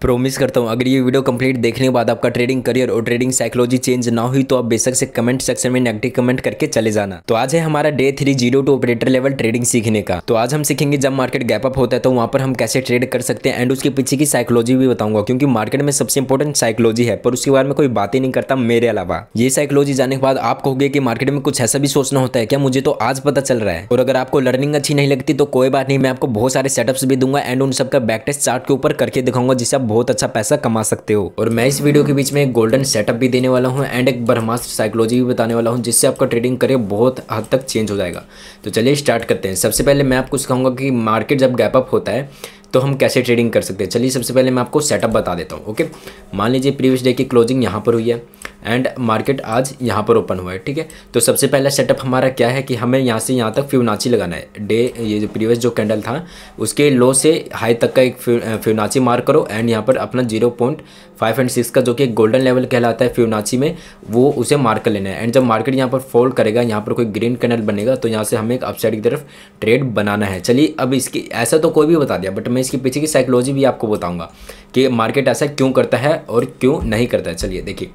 promise करता हूँ अगर ये वीडियो कंप्लीट देखने के बाद आपका ट्रेडिंग करियर और ट्रेडिंग साइकोलॉजी चेंज ना हुई तो आप बेशक से कमेंट सेक्शन में नेगेटिव कमेंट करके चले जाना तो आज है हमारा day three zero two operator level trading सीखने का तो आज हम सीखेंगे जब मार्केट गैप अप होता है तो वहाँ पर हम कैसे ट्रेड कर सकते हैं एंड उसके पीछे की साइकोलॉजी भी बताऊंगा क्योंकि मार्केट में सबसे इंपॉर्टेंट साइकोलॉजी है पर उसके बारे में कोई बात ही नहीं करता मेरे अलावा ये साइकोलॉजी जाने के बाद आप कहोगे की मार्केट में कुछ ऐसा भी सोचना होता है क्या मुझे तो आज पता चल रहा है और अगर आपको लर्निंग अच्छी नहीं लगती तो कोई बात नहीं मैं आपको बहुत सारे सेटअप्स भी दूंगा एंड उन सबका बैक टेस्ट चार्ट के ऊपर करके दिखाऊंगा जिससे बहुत अच्छा पैसा कमा सकते हो और मैं इस वीडियो के बीच में एक गोल्डन सेटअप भी देने वाला हूँ एंड एक ब्रह्मास्त्र साइकोलॉजी भी बताने वाला हूँ जिससे आपका ट्रेडिंग करियर बहुत हद तक चेंज हो जाएगा तो चलिए स्टार्ट करते हैं सबसे पहले मैं आपको सिखाऊंगा कि मार्केट जब गैपअप होता है तो हम कैसे ट्रेडिंग कर सकते हैं चलिए सबसे पहले मैं आपको सेटअप बता देता हूँ ओके मान लीजिए प्रीवियस डे की क्लोजिंग यहाँ पर हुई है एंड मार्केट आज यहाँ पर ओपन हुआ है ठीक है तो सबसे पहला सेटअप हमारा क्या है कि हमें यहाँ से यहाँ तक फ्यूनाची लगाना है डे ये जो प्रीवियस जो कैंडल था उसके लो से हाई तक का एक फ्यूनाची मार्क करो एंड यहाँ पर अपना zero point five and six का जो कि गोल्डन लेवल कहलाता है फ्यूनाची में वो उसे मार्क कर लेना है एंड जब मार्केट यहाँ पर फॉल करेगा यहाँ पर कोई ग्रीन कैंडल बनेगा तो यहाँ से हमें एक अपसाइड की तरफ ट्रेड बनाना है चलिए अब इसकी ऐसा तो कोई भी बता दिया बट मैं इसके पीछे की साइकोलॉजी भी आपको बताऊँगा कि मार्केट ऐसा क्यों करता है और क्यों नहीं करता है चलिए देखिए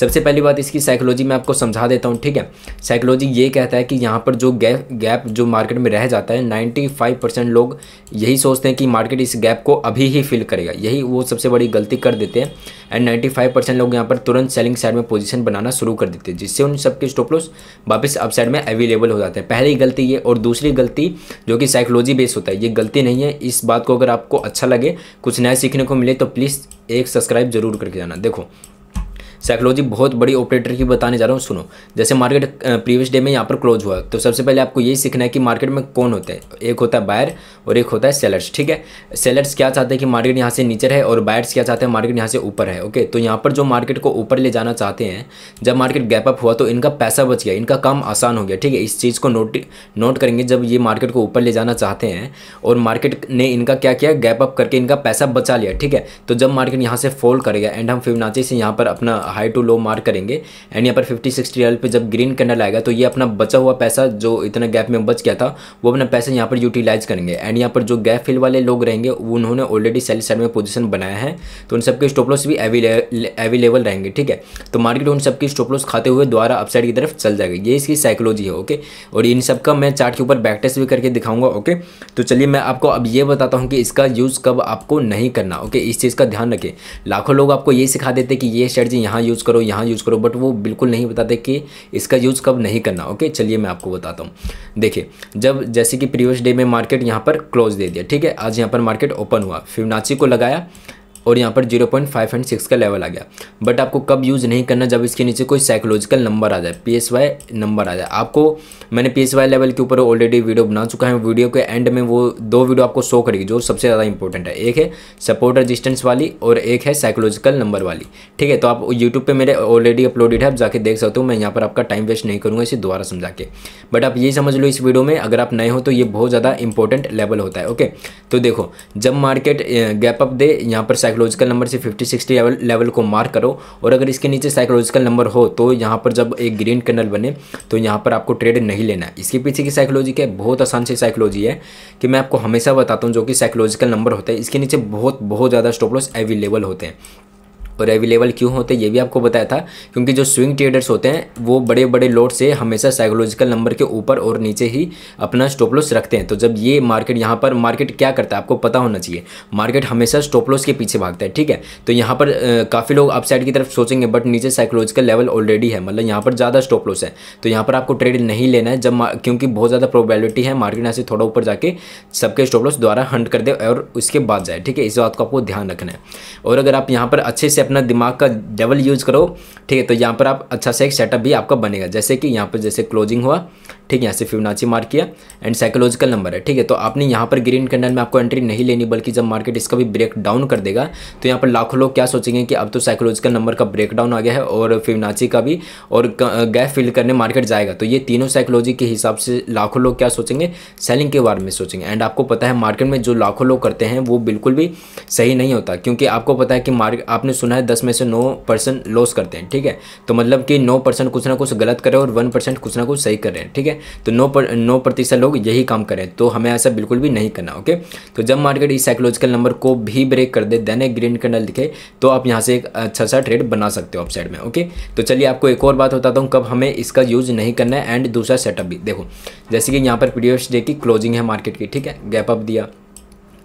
सबसे पहली बात इसकी साइकोलॉजी मैं आपको समझा देता हूँ ठीक है साइकोलॉजी ये कहता है कि यहाँ पर जो गैप गैप जो मार्केट में रह जाता है 95 परसेंट लोग यही सोचते हैं कि मार्केट इस गैप को अभी ही फिल करेगा यही वो सबसे बड़ी गलती कर देते हैं एंड फाइव परसेंट लोग यहाँ पर तुरंत सेलिंग साइड में पोजिशन बनाना शुरू कर देते हैं जिससे उन सबके स्टॉप लॉस वापस अप साइड में अवेलेबल हो जाते हैं पहली गलती ये और दूसरी गलती जो कि साइकोलॉजी बेस्ड होता है ये गलती नहीं है इस बात को अगर आपको अच्छा लगे कुछ नया सीखने को मिले तो प्लीज़ एक सब्सक्राइब जरूर करके जाना देखो साइकोलॉजी बहुत बड़ी ऑपरेटर की बताने जा रहा हूँ सुनो जैसे मार्केट प्रीवियस डे में यहाँ पर क्लोज हुआ तो सबसे पहले आपको यही सीखना है कि मार्केट में कौन होता है एक होता है बायर और एक होता है सेलर्स ठीक है सेलर्स क्या चाहते हैं कि मार्केट यहाँ से नीचे है और बायर्स क्या चाहते हैं मार्केट यहाँ से ऊपर है ओके तो यहाँ पर जो मार्केट को ऊपर ले जाना चाहते हैं जब मार्केट गैप अप हुआ तो इनका पैसा बच गया इनका काम आसान हो गया ठीक है इस चीज़ को नोट नोट करेंगे जब ये मार्केट को ऊपर ले जाना चाहते हैं और मार्केट ने इनका क्या किया गैप अप करके इनका पैसा बचा लिया ठीक है तो जब मार्केट यहाँ से फॉल करेगा एंड हम फिवनाची से यहाँ पर अपना हाई टू लो मार्क करेंगे एंड यहाँ पर फिफ्टी सिक्सटी लेवल पर जब ग्रीन कैंडल आएगा तो ये अपना बचा हुआ पैसा जो इतना गैप में बच गया था वो अपना पैसा यहाँ पर यूटिलाइज करेंगे एंड यहाँ पर जो गैप फिल वाले लोग रहेंगे उन्होंने ऑलरेडी सेल साइड में पोजिशन बनाया है तो उन सबके स्टॉप भी अवेलेबल रहेंगे ठीक है तो मार्केट उन सबकी स्टॉप खाते हुए द्वारा अपसाइड की तरफ चल जाएगा ये इसकी साइकोलॉजी है ओके और इन सब का मैं चार्ट के ऊपर बैकटेस्ट भी करके दिखाऊंगा ओके तो चलिए मैं आपको अब ये बताता हूँ कि इसका यूज़ कब आपको नहीं करना ओके इस चीज़ का ध्यान रखें लाखों लोग आपको ये सिखा देते कि ये स्ट्रेटजी यहाँ यहाँ यूज़ करो यहाँ यूज़ करो बट वो बिल्कुल नहीं बताते कि इसका यूज़ कब नहीं करना ओके चलिए मैं आपको बताता हूँ देखिए जब जैसे कि प्रीवियस डे में मार्केट यहाँ पर क्लोज दे दिया ठीक है आज यहाँ पर मार्केट ओपन हुआ फिर को लगाया और यहाँ पर 0.5 एंड 6 का लेवल आ गया बट आपको कब यूज़ नहीं करना जब इसके नीचे कोई साइकोलॉजिकल नंबर आ जाए पी एस वाई नंबर आ जाए आपको मैंने पी एस वाई लेवल के ऊपर ऑलरेडी वीडियो बना चुका है वीडियो के एंड में वो दो वीडियो आपको शो करेगी जो सबसे ज़्यादा इंपॉर्टेंट है एक है सपोर्ट रजिस्टेंस वाली और एक है साइकोलॉजिकल नंबर वाली ठीक है तो आप यूट्यूब पर मेरे ऑलरेडी अपलोडेड है आप जाके देख सकते हो मैं यहाँ पर आपका टाइम वेस्ट नहीं करूँगा इसे दोबारा समझा के बट आप ये समझ लो इस वीडियो में अगर आप नए हो तो ये बहुत ज़्यादा इंपॉर्टेंट लेवल होता है ओके तो देखो जब मार्केट गैप अप दे यहाँ पर साइकोलॉजिकल नंबर से फिफ्टी सिक्सटी लेवल लेवल को मार्क करो और अगर इसके नीचे साइकोलॉजिकल नंबर हो तो यहाँ पर जब एक ग्रीन कैनल बने तो यहाँ पर आपको ट्रेड नहीं लेना है इसके पीछे की साइकोलॉजी क्या है बहुत आसान सी साइकोलॉजी है कि मैं आपको हमेशा बताता हूँ जो कि साइकोलॉजिकल नंबर होता है इसके नीचे बहुत बहुत ज़्यादा स्टॉपलॉस अवेलेबल होते हैं और अवेलेबल क्यों होते हैं ये भी आपको बताया था क्योंकि जो स्विंग ट्रेडर्स होते हैं वो बड़े बड़े लोड से हमेशा साइकोलॉजिकल नंबर के ऊपर और नीचे ही अपना स्टॉप लॉस रखते हैं तो जब ये मार्केट यहाँ पर मार्केट क्या करता है आपको पता होना चाहिए मार्केट हमेशा स्टॉप लॉस के पीछे भागता है ठीक है तो यहाँ पर काफ़ी लोग अपसाइड की तरफ सोचेंगे बट नीचे साइकोलॉजिकल लेवल ऑलरेडी है मतलब यहाँ पर ज़्यादा स्टॉप लॉस है तो यहाँ पर आपको ट्रेड नहीं लेना है जब क्योंकि बहुत ज़्यादा प्रोबेबिलिटी है मार्केट यहाँ से थोड़ा ऊपर जाके सबके स्टॉप लॉस द्वारा हंड कर दे और उसके बाद जाए ठीक है इस बात को आपको ध्यान रखना है और अगर आप यहाँ पर अच्छे से अपना दिमाग का डबल यूज़ करो ठीक है तो यहाँ पर आप अच्छा सा एक सेटअप भी आपका बनेगा जैसे कि यहाँ पर जैसे क्लोजिंग हुआ ठीक है यहाँ से फिवनाची मार्क किया एंड साइकोलॉजिकल नंबर है ठीक है तो आपने यहाँ पर ग्रीन कैंडल में आपको एंट्री नहीं लेनी बल्कि जब मार्केट इसका भी ब्रेक डाउन कर देगा तो यहाँ पर लाखों लोग क्या सोचेंगे कि अब तो साइकोलॉजिकल नंबर का ब्रेक डाउन आ गया है और फिवनाची का भी और गैप फिल करने मार्केट जाएगा तो ये तीनों साइकोलॉजी के हिसाब से लाखों लोग क्या सोचेंगे सेलिंग के बारे में सोचेंगे एंड आपको पता है मार्केट में जो लाखों लोग करते हैं वो बिल्कुल भी सही नहीं होता क्योंकि आपको पता है कि मार्केट आपने सुना है दस में से नौ परसेंट लॉस करते हैं ठीक है तो मतलब कि नौ परसेंट कुछ ना कुछ गलत कर रहे हैं और वन परसेंट कुछ ना कुछ सही कर रहे हैं ठीक है तो नौ पर नौ प्रतिशत लोग यही काम करें तो हमें ऐसा बिल्कुल भी नहीं करना ओके तो जब मार्केट इस साइकोलॉजिकल नंबर को भी ब्रेक कर दे देने ग्रीन कैंडल दिखे तो आप यहाँ से एक अच्छा सा ट्रेड बना सकते हो अपसाइड में ओके तो चलिए आपको एक और बात बताता हूँ कब हमें इसका यूज़ नहीं करना है एंड दूसरा सेटअप भी देखो जैसे कि यहाँ पर पीडीएफ डे की क्लोजिंग है मार्केट की ठीक है गैप अप दिया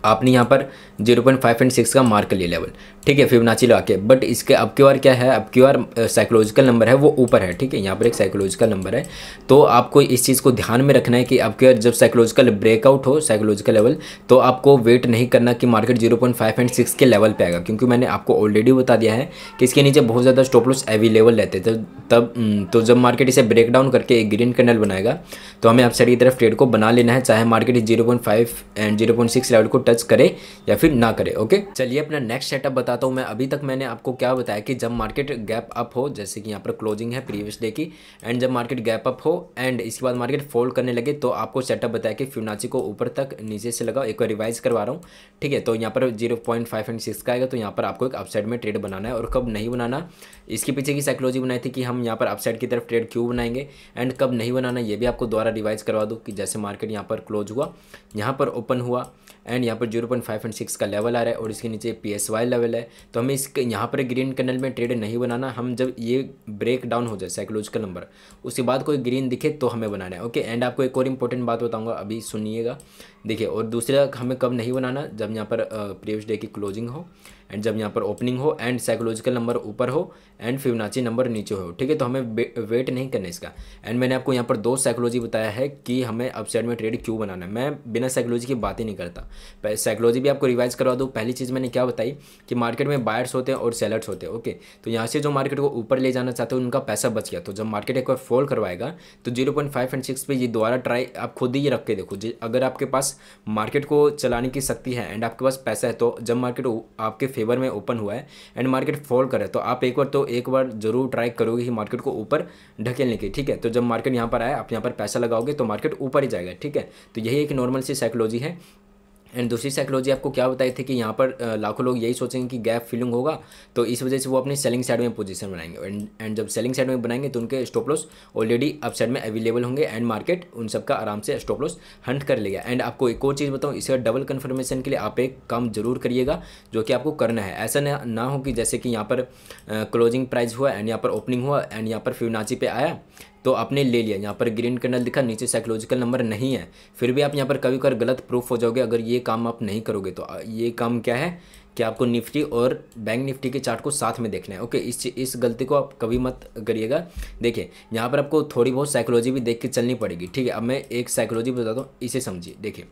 आपने यहाँ पर 0.5 एंड 6 का मार्क लिया लेवल ठीक है फिबनाची लगा के बट इसके अब क्यू आर क्या है अब क्यू आर साइकोलॉजिकल नंबर है वो ऊपर है ठीक है यहाँ पर एक साइकोलॉजिकल नंबर है तो आपको इस चीज़ को ध्यान में रखना है कि अब क्यू आर जब साइकोलॉजिकल ब्रेकआउट हो साइकोलॉजिकल लेवल तो आपको वेट नहीं करना कि market zero point five and six के लेवल पर आएगा क्योंकि मैंने आपको ऑलरेडी बता दिया है कि इसके नीचे बहुत ज़्यादा स्टॉप लॉस अवेलेबल रहते थे तब तो जब मार्केट इसे ब्रेक डाउन करके एक ग्रीन कैंडल बनाएगा तो हमें अपसाइड की तरफ ट्रेड को बना लेना है चाहे market zero point five and zero point six level को टच करे या फिर ना करे ओके चलिए अपना नेक्स्ट सेटअप बता बताता हूँ मैं अभी तक मैंने आपको क्या बताया कि जब मार्केट गैप अप हो जैसे कि यहाँ पर क्लोजिंग है प्रीवियस डे की एंड जब मार्केट गैप अप हो एंड इसके बाद मार्केट फोल्ड करने लगे तो आपको सेटअप बताया कि फ्यूनाची को ऊपर तक नीचे से लगाओ एक बार रिवाइज करवा रहा हूँ ठीक है तो यहाँ पर zero point five and six का आएगा तो यहाँ पर आपको एक अपसाइड में ट्रेड बनाना है और कब नहीं बनाना इसके पीछे की साइकोलॉजी बनाई थी कि हम यहाँ पर अपसाइड की तरफ ट्रेड क्यों बनाएंगे एंड कब नहीं बनाना ये भी आपको दोबारा रिवाइज करवा दूँ कि जैसे मार्केट यहाँ पर क्लोज हुआ यहाँ पर ओपन हुआ एंड यहाँ पर zero point five and six का लेवल आ रहा है और इसके नीचे पी एस वाई लेवल है तो हमें इस यहाँ पर ग्रीन कैनल में ट्रेड नहीं बनाना हम जब ये ब्रेक डाउन हो जाए साइकोलॉजिकल नंबर उसके बाद कोई ग्रीन दिखे तो हमें बनाना है ओके एंड आपको एक और इम्पोर्टेंट बात बताऊँगा अभी सुनिएगा देखिए और दूसरा हमें कब नहीं बनाना जब यहाँ पर प्रीवियस डे की क्लोजिंग हो एंड जब यहाँ पर ओपनिंग हो एंड साइकोलॉजिकल नंबर ऊपर हो एंड फिवनाची नंबर नीचे हो ठीक है तो हमें वेट नहीं करना इसका एंड मैंने आपको यहाँ पर दो साइकोलॉजी बताया है कि हमें अपसाइड में ट्रेड क्यों बनाना है मैं बिना साइकोलॉजी की बात ही नहीं करता साइकोलॉजी भी आपको रिवाइज करवा दूँ पहली चीज़ मैंने क्या बताई कि मार्केट में बायर्स होते हैं और सेलर्स होते हैं ओके तो यहाँ से जो मार्केट को ऊपर ले जाना चाहते हैं उनका पैसा बच गया तो जब मार्केट एक बार फॉल करवाएगा तो zero point five and six पर ये दोबारा ट्राई आप खुद ही रख के देखो अगर आपके पास मार्केट को चलाने की शक्ति है एंड आपके पास पैसा है तो जब मार्केट आपके फेवर में ओपन हुआ है एंड मार्केट फॉल करे तो आप एक बार तो एक बार जरूर ट्राई करोगे ही मार्केट को ऊपर ढकेलने की ठीक है तो जब मार्केट यहाँ पर आए आप यहाँ पर पैसा लगाओगे तो मार्केट ऊपर ही जाएगा ठीक है तो यही एक नॉर्मल सी साइकोलॉजी है एंड दूसरी साइकोलॉजी आपको क्या बताए थे कि यहाँ पर लाखों लोग यही सोचेंगे कि गैप फिलिंग होगा तो इस वजह से वो अपनी सेलिंग साइड में पोजीशन बनाएंगे एंड एंड जब सेलिंग साइड में बनाएंगे तो उनके stop loss already up side में अवेलेबल होंगे एंड मार्केट उन सबका आराम से स्टॉप लॉस हंट कर लेगा एंड आपको एक और चीज़ बताऊँ इसका डबल कन्फर्मेशन के लिए आप एक काम जरूर करिएगा जो कि आपको करना है ऐसा ना हो कि जैसे कि यहाँ पर क्लोजिंग प्राइस हुआ एंड यहाँ पर ओपनिंग हुआ एंड यहाँ पर फिर पे आया तो आपने ले लिया यहाँ पर ग्रीन कैंडल दिखा नीचे साइकोलॉजिकल नंबर नहीं है फिर भी आप यहाँ पर कभी कभी गलत प्रूफ हो जाओगे अगर ये काम आप नहीं करोगे तो ये काम क्या है कि आपको निफ्टी और बैंक निफ्टी के चार्ट को साथ में देखना है ओके इस इस गलती को आप कभी मत करिएगा देखिए यहाँ पर आपको थोड़ी बहुत साइकोलॉजी भी देख के चलनी पड़ेगी ठीक है अब मैं एक साइकोलॉजी बताता हूँ इसे समझिए देखिए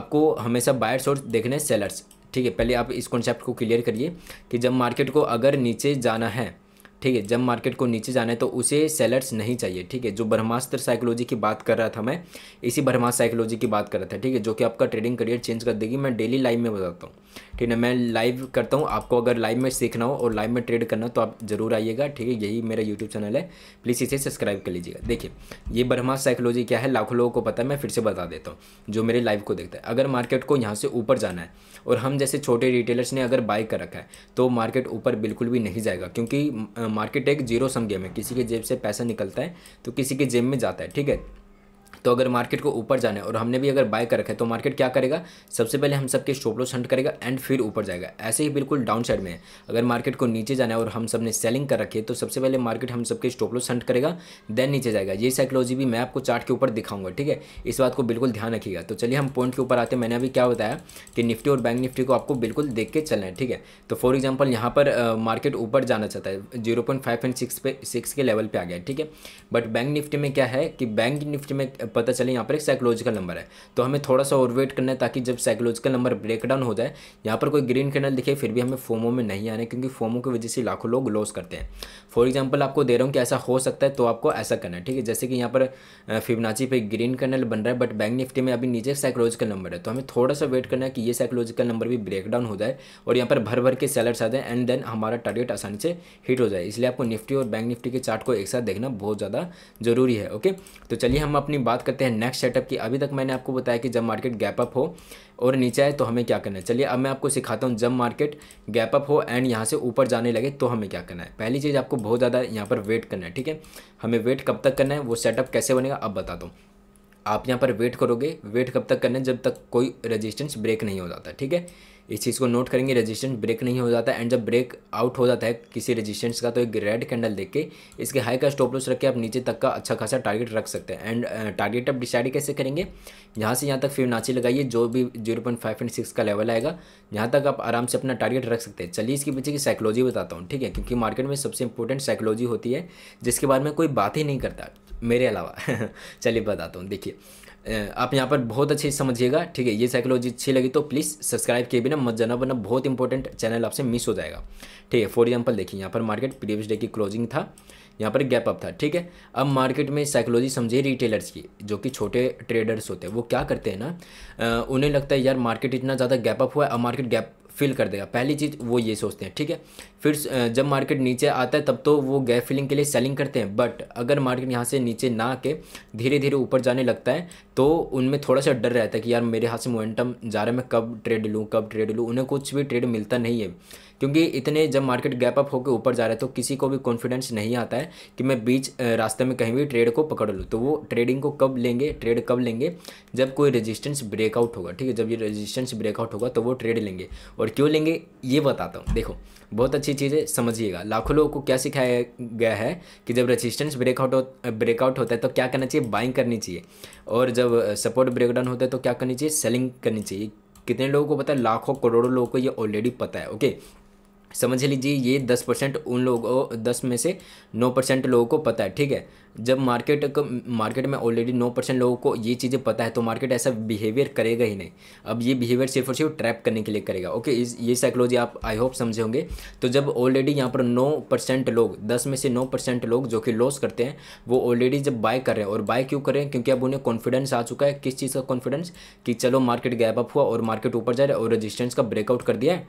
आपको हमेशा बायर्स और देखने सेलर्स ठीक है पहले आप इस कॉन्सेप्ट को क्लियर करिए कि जब मार्केट को अगर नीचे जाना है ठीक है जब मार्केट को नीचे जाना है तो उसे सेलर्स नहीं चाहिए ठीक है जो ब्रह्मास्त्र साइकोलॉजी की बात कर रहा था मैं इसी ब्रह्मास्त्र साइकोलॉजी की बात कर रहा था ठीक है जो कि आपका ट्रेडिंग करियर चेंज कर देगी मैं डेली लाइव में बताता हूँ ठीक है मैं लाइव करता हूँ आपको अगर लाइव में सीखना हो और लाइव में ट्रेड करना तो आप ज़रूर आइएगा ठीक है यही मेरा यूट्यूब चैनल है प्लीज़ इसे सब्सक्राइब कर लीजिएगा देखिए ये ब्रह्मास्त्र साइकोलॉजी क्या है लाखों लोगों को पता है मैं फिर से बता देता हूँ जो मेरे लाइव को देखता है अगर मार्केट को यहाँ से ऊपर जाना है और हम जैसे छोटे रिटेलर्स ने अगर बाय कर रखा है तो मार्केट ऊपर बिल्कुल भी नहीं जाएगा क्योंकि मार्केट एक जीरो सम गेम है किसी के जेब से पैसा निकलता है तो किसी के जेब में जाता है ठीक है तो अगर मार्केट को ऊपर जाना है और हमने भी अगर बाय कर रखा है तो मार्केट क्या करेगा सबसे पहले हम सबके स्टॉप लॉस हंट करेगा एंड फिर ऊपर जाएगा ऐसे ही बिल्कुल डाउन साइड में है अगर मार्केट को नीचे जाना है और हम सब ने सेलिंग कर रखी है तो सबसे पहले मार्केट हम सबके स्टॉप लॉस हंट करेगा देन नीचे जाएगा ये साइकोलॉजी भी मैं आपको चार्ट के ऊपर दिखाऊंगा ठीक है इस बात को बिल्कुल ध्यान रखिएगा तो चलिए हम पॉइंट के ऊपर आते हैं मैंने अभी क्या बताया कि निफ्टी और बैंक निफ्टी को आपको बिल्कुल देख के चलना है ठीक है तो फॉर एग्जाम्पल यहाँ पर मार्केट ऊपर जाना चाहता है zero point five and six पे सिक्स के लेवल पर आ गया ठीक है बट बैंक निफ्टी में क्या है कि बैंक निफ्टी में पता चले यहाँ पर एक साइकोलॉजिकल नंबर है तो हमें थोड़ा सा और वेट करना है ताकि जब साइकोलॉजिकल नंबर ब्रेक डाउन हो जाए यहाँ पर कोई ग्रीन कैंडल दिखे फिर भी हमें फोमो में नहीं आने क्योंकि फोमो की वजह से लाखों लोग लॉस करते हैं फॉर एग्जाम्पल आपको दे रहा हूँ कि ऐसा हो सकता है तो आपको ऐसा करना है ठीक है जैसे कि यहाँ पर फिबनाची पे ग्रीन कर्नल बन रहा है बट बैंक निफ्टी में अभी नीचे साइकोलॉजिकल नंबर है तो हमें थोड़ा सा वेट करना है कि ये साइकोलॉजिकल नंबर भी ब्रेक डाउन हो जाए और यहाँ पर भर भर के सेलर्स आ जाए एंड देन हमारा टारगेट आसानी से हिट हो जाए इसलिए आपको निफ्टी और बैंक निफ्टी के चार्ट को एक साथ देखना बहुत ज़्यादा जरूरी है ओके तो चलिए हम अपनी बात करते हैं नेक्स्ट सेटअप की अभी तक मैंने आपको बताया कि जब मार्केट गैप अप हो और नीचे आए तो हमें क्या करना है चलिए अब मैं आपको सिखाता हूँ जब मार्केट गैप अप हो एंड यहाँ से ऊपर जाने लगे तो हमें क्या करना है पहली चीज़ आपको बहुत ज़्यादा यहाँ पर वेट करना है ठीक है हमें वेट कब तक करना है वो सेटअप कैसे बनेगा अब बता दूँ आप यहाँ पर वेट करोगे वेट कब तक करना है जब तक कोई रजिस्टेंस ब्रेक नहीं हो जाता ठीक है इस चीज़ को नोट करेंगे रेजिस्टेंस ब्रेक नहीं हो जाता एंड जब ब्रेक आउट हो जाता है किसी रेजिस्टेंस का तो एक रेड कैंडल देख के इसके हाई का स्टॉप लॉस रख के आप नीचे तक का अच्छा खासा टारगेट रख सकते हैं एंड टारगेट uh, आप डिसाइड कैसे करेंगे यहाँ से यहाँ तक फिर नाची लगाइए जो भी zero point five and six का लेवल आएगा यहाँ तक आप आराम से अपना टारगेट रख सकते हैं चलिए इसके पीछे की साइकोलॉजी बताता हूँ ठीक है क्योंकि मार्केट में सबसे इंपॉर्टेंट साइकोलॉजी होती है जिसके बारे में कोई बात ही नहीं करता मेरे अलावा चलिए बताता हूँ देखिए आप यहाँ पर बहुत अच्छे समझिएगा ठीक है ये साइकोलॉजी अच्छी लगी तो प्लीज़ सब्सक्राइब किए बिना मत जाना वरना बहुत इंपॉर्टेंट चैनल आपसे मिस हो जाएगा ठीक है फॉर एग्जाम्पल देखिए यहाँ पर मार्केट प्रीवियस डे की क्लोजिंग था यहाँ पर गैप अप था ठीक है अब मार्केट में साइकोलॉजी समझिए रिटेलर्स की जो कि छोटे ट्रेडर्स होते हैं वो क्या करते हैं ना उन्हें लगता है यार मार्केट इतना ज़्यादा गैप अप हुआ है अब मार्केट गैप फिल कर देगा पहली चीज़ वो ये सोचते हैं ठीक है फिर जब मार्केट नीचे आता है तब तो वो गैप फिलिंग के लिए सेलिंग करते हैं बट अगर मार्केट यहाँ से नीचे ना आके धीरे धीरे ऊपर जाने लगता है तो उनमें थोड़ा सा डर रहता है कि यार मेरे हाथ से मोमेंटम जा रहा है मैं कब ट्रेड लूँ कब ट्रेड लूँ उन्हें कुछ भी ट्रेड मिलता नहीं है क्योंकि इतने जब मार्केट गैप अप होकर ऊपर जा रहे हैं तो किसी को भी कॉन्फिडेंस नहीं आता है कि मैं बीच रास्ते में कहीं भी ट्रेड को पकड़ लूँ तो वो ट्रेडिंग को कब लेंगे ट्रेड कब लेंगे जब कोई रेजिस्टेंस ब्रेकआउट होगा ठीक है जब ये रेजिस्टेंस ब्रेकआउट होगा तो वो ट्रेड लेंगे और क्यों लेंगे ये बताता हूँ देखो बहुत अच्छी चीज़ है समझिएगा लाखों लोगों को क्या सिखाया गया है कि जब रेजिस्टेंस ब्रेकआउट हो ब्रेकआउट होता है तो क्या करना चाहिए बाइंग करनी चाहिए और जब सपोर्ट ब्रेकडाउन होता है तो क्या करनी चाहिए सेलिंग करनी चाहिए कितने लोगों को पता है लाखों करोड़ों लोगों को ये ऑलरेडी पता है ओके समझ लीजिए ये दस परसेंट उन लोगों दस में से नौ परसेंट लोगों को पता है ठीक है जब मार्केट मार्केट में ऑलरेडी नौ परसेंट लोगों को ये चीज़ें पता है तो मार्केट ऐसा बिहेवियर करेगा ही नहीं अब ये बिहेवियर सिर्फ और सिर्फ ट्रैप करने के लिए करेगा ओके इस ये साइकोलॉजी आप आई होप समझे होंगे तो जब ऑलरेडी यहाँ पर नौ परसेंट लोग दस में से नौ परसेंट लोग जो कि लॉस करते हैं वो ऑलरेडी जब बाय कर रहे हैं और बाय क्यों कर रहे हैं क्योंकि अब उन्हें कॉन्फिडेंस आ चुका है किस चीज़ का कॉन्फिडेंस कि चलो मार्केट गैप अप हुआ और मार्केट ऊपर जा रहा है और रजिस्टेंस का ब्रेकआउट कर दिया है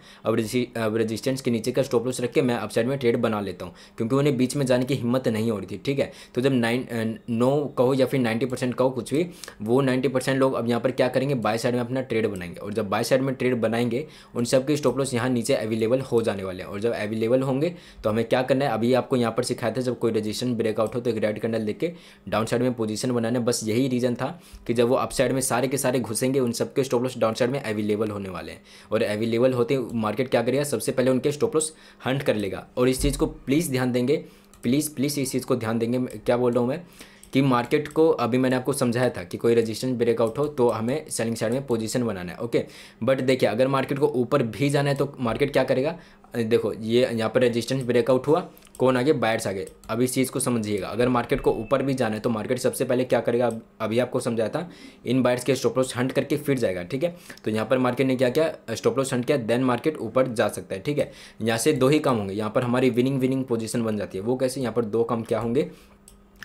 अब रजिस्टेंस के नीचे का स्टॉप लॉस रख के मैं अपसाइड में ट्रेड बना लेता हूँ क्योंकि उन्हें बीच में जाने की हिम्मत नहीं हो रही थी ठीक है तो जब नाइन नो कहो या फिर नाइन्टी परसेंट कहो कुछ भी वो नाइन्टी परसेंट लोग अब यहाँ पर क्या करेंगे बाय साइड में अपना ट्रेड बनाएंगे और जब बाय साइड में ट्रेड बनाएंगे उन सबके स्टॉप लॉस यहाँ नीचे अवेलेबल हो जाने वाले हैं और जब अवेलेबल होंगे तो हमें क्या करना है अभी आपको यहाँ पर सिखाया था जब कोई रजिस्ट्रेशन ब्रेकआउट हो तो एक रेड कैंडल लेके के डाउन साइड में पोजिशन बनाने बस यही रीज़न था कि जब वो अप साइड में सारे के सारे घुसेंगे उन सबके स्टॉप लॉस डाउन साइड में अवेलेबल होने वाले हैं और अवेलेबल होते मार्केट क्या करेगा सबसे पहले उनके स्टॉप लॉस हंट कर लेगा और इस चीज़ को प्लीज़ ध्यान देंगे प्लीज़ प्लीज़ इस चीज़ को ध्यान देंगे क्या बोल रहा हूँ मैं कि मार्केट को अभी मैंने आपको समझाया था कि कोई रेजिस्टेंस ब्रेकआउट हो तो हमें सेलिंग साइड में पोजीशन बनाना है ओके बट देखिए अगर मार्केट को ऊपर भी जाना है तो मार्केट क्या करेगा देखो ये यहाँ पर रेजिस्टेंस ब्रेकआउट हुआ कौन आगे बायर्स आगे अब इस चीज़ को समझिएगा अगर मार्केट को ऊपर भी जाना है तो मार्केट सबसे पहले क्या करेगा अभी आपको समझाया था इन बायर्स के स्टॉप लॉस हंट करके फिर जाएगा ठीक है तो यहाँ पर मार्केट ने क्या किया स्टॉप लॉस हंट किया देन मार्केट ऊपर जा सकता है ठीक है यहाँ से दो ही काम होंगे यहाँ पर हमारी विनिंग विनिंग पोजिशन बन जाती है वो कैसे यहाँ पर दो काम क्या होंगे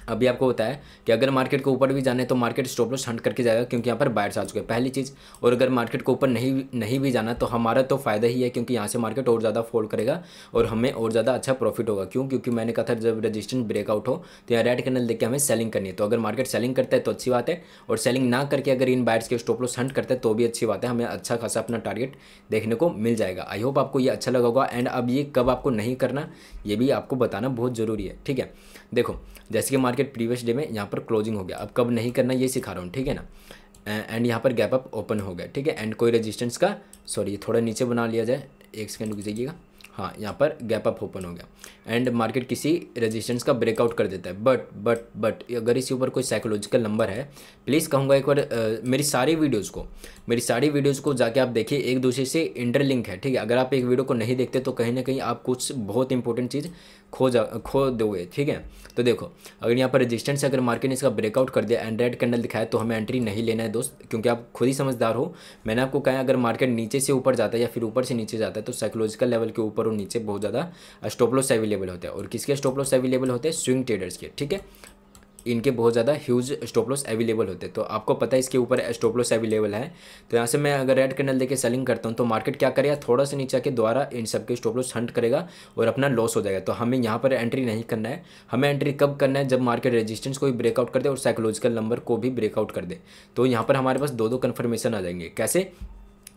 अभी आपको बताया कि अगर मार्केट को ऊपर भी जाना है तो मार्केट स्टॉप लॉस हंट करके जाएगा क्योंकि यहाँ पर बायर्स आ चुके हैं पहली चीज़ और अगर मार्केट को ऊपर नहीं नहीं भी जाना तो हमारा तो फ़ायदा ही है क्योंकि यहाँ से मार्केट और ज़्यादा फोल्ड करेगा और हमें और ज़्यादा अच्छा प्रॉफिट होगा क्यों क्योंकि मैंने कहा था जब रजिस्टेंट ब्रेकआउट हो तो यहाँ रेड कैनल देख के हमें सेलिंग करनी है तो अगर मार्केट सेलिंग करता है तो अच्छी बात है और सेलिंग ना करके अगर इन बायर्स के स्टॉप लॉस हंट करते हैं तो भी अच्छी बात है हमें अच्छा खासा अपना टारगेट देखने को मिल जाएगा आई होप आपको ये अच्छा लगा होगा एंड अब ये कब आपको नहीं करना ये भी आपको बताना बहुत ज़रूरी है ठीक है देखो जैसे कि मार्केट प्रीवियस डे में यहाँ पर क्लोजिंग हो गया अब कब नहीं करना ये सिखा रहा हूँ ठीक है ना एंड यहाँ पर गैप अप ओपन हो गया ठीक है एंड कोई रेजिस्टेंस का सॉरी थोड़ा नीचे बना लिया जाए एक सेकेंड रुक जाइएगा हाँ यहाँ पर गैप अप ओपन हो गया एंड मार्केट किसी रेजिस्टेंस का ब्रेकआउट कर देता है बट बट बट अगर इसके ऊपर कोई साइकोलॉजिकल नंबर है प्लीज़ कहूँगा एक बार uh, मेरी सारी वीडियोज़ को मेरी सारी वीडियोज़ को जाके आप देखिए एक दूसरे से इंटरलिंक है ठीक है अगर आप एक वीडियो को नहीं देखते तो कहीं ना कहीं आप कुछ बहुत इंपॉर्टेंट चीज़ खो जा खो दोगे ठीक है तो देखो अगर यहाँ पर रेजिस्टेंस अगर मार्केट ने इसका ब्रेकआउट कर दिया एंड रेड कैंडल दिखाया तो हमें एंट्री नहीं लेना है दोस्त क्योंकि आप खुद ही समझदार हो मैंने आपको कहा अगर मार्केट नीचे से ऊपर जाता है या फिर ऊपर से नीचे जाता है तो साइकोलॉजिकल लेवल के ऊपर और नीचे बहुत ज़्यादा स्टॉपलॉस अवेलेबल होता है और किसके स्टॉपलॉस अवेलेबल होते हैं स्विंग ट्रेडर्स के ठीक है इनके बहुत ज़्यादा ह्यूज स्टोपलोस अवेलेबल होते हैं तो आपको पता है इसके ऊपर स्टोपलोस अवेलेबल है तो यहाँ से मैं अगर रेड कैंडल देके सेलिंग करता हूँ तो मार्केट क्या करेगा थोड़ा सा नीचे के द्वारा इन सबके स्टोपलोस हंट करेगा और अपना लॉस हो जाएगा तो हमें यहाँ पर एंट्री नहीं करना है हमें एंट्री कब करना है जब मार्केट रजिस्टेंस को भी ब्रेकआउट कर दे और साइकोलॉजिकल नंबर को भी ब्रेकआउट कर दे तो यहाँ पर हमारे पास दो दो कन्फर्मेशन आ जाएंगे कैसे